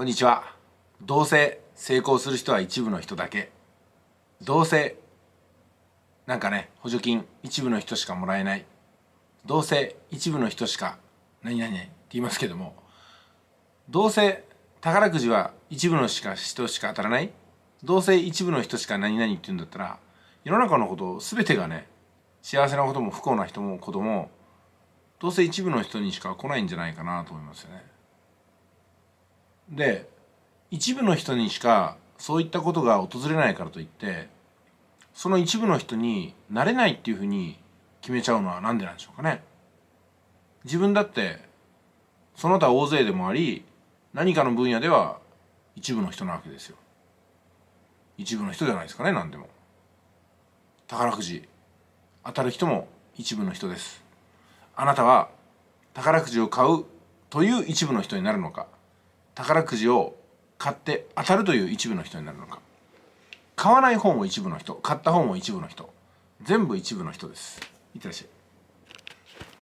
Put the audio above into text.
こんにちはどうせ成功する人は一部の人だけどうせなんかね補助金一部の人しかもらえないどうせ一部の人しか何々って言いますけどもどうせ宝くじは一部のしか人しか当たらないどうせ一部の人しか何々って言うんだったら世の中のこと全てがね幸せなことも不幸な人も子供どうせ一部の人にしか来ないんじゃないかなと思いますよね。で一部の人にしかそういったことが訪れないからといってその一部の人になれないっていうふうに決めちゃうのは何でなんでしょうかね自分だってその他大勢でもあり何かの分野では一部の人なわけですよ一部の人じゃないですかね何でも宝くじ当たる人も一部の人ですあなたは宝くじを買うという一部の人になるのか宝くじを買って当たるという一部の人になるのか買わない方も一部の人買った方も一部の人全部一部の人ですいってらっしゃい